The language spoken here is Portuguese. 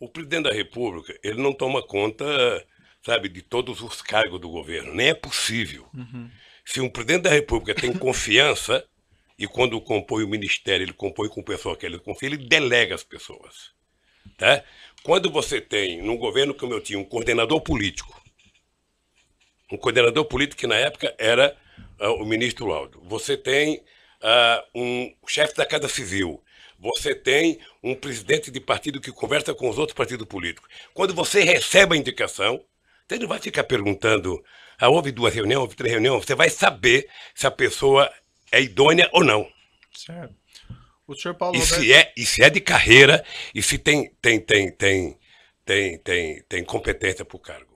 o presidente da República, ele não toma conta, sabe, de todos os cargos do governo. Nem é possível. Uhum. Se um presidente da República tem confiança, e quando compõe o ministério, ele compõe com o pessoal que ele confia, ele delega as pessoas. Tá? Quando você tem, num governo como eu tinha, um coordenador político, um coordenador político que na época era uh, o ministro Aldo, você tem uh, um chefe da Casa Civil, você tem um presidente de partido que conversa com os outros partidos políticos. Quando você recebe a indicação, você não vai ficar perguntando, ah, houve duas reuniões, houve três reuniões, você vai saber se a pessoa é idônea ou não. Certo. O senhor Paulo e se é E se é de carreira, e se tem, tem, tem, tem, tem, tem, tem competência para o cargo.